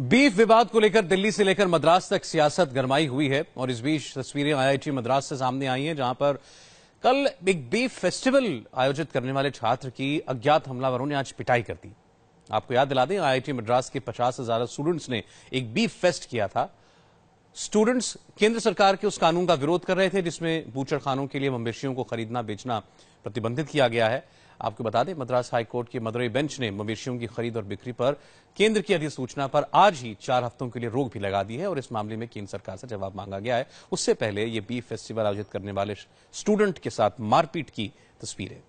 beef विवाद को लेकर दिल्ली से लेकर मद्रास तक सियासत गरमाई हुई है और इस बीच तस्वीरें आईआईटी मद्रास से सामने आई हैं जहां पर कल एक बीफ फेस्टिवल आयोजित करने वाले छात्र की अज्ञात हमलावरों ने आज पिटाई कर दी आपको याद दिला दें आईआईटी मद्रास के पचास हजार स्टूडेंट्स ने एक बीफ फेस्ट किया था स्टूडेंट्स केंद्र सरकार के उस कानून का विरोध कर रहे थे जिसमें बूचड़खानों के लिए मवेशियों को खरीदना बेचना प्रतिबंधित किया गया है आपको बता दें मद्रास हाईकोर्ट की मदुरई बेंच ने मवेशियों की खरीद और बिक्री पर केंद्र की अधिसूचना पर आज ही चार हफ्तों के लिए रोक भी लगा दी है और इस मामले में केंद्र सरकार से जवाब मांगा गया है उससे पहले ये बीफ फेस्टिवल आयोजित करने वाले स्टूडेंट के साथ मारपीट की तस्वीरें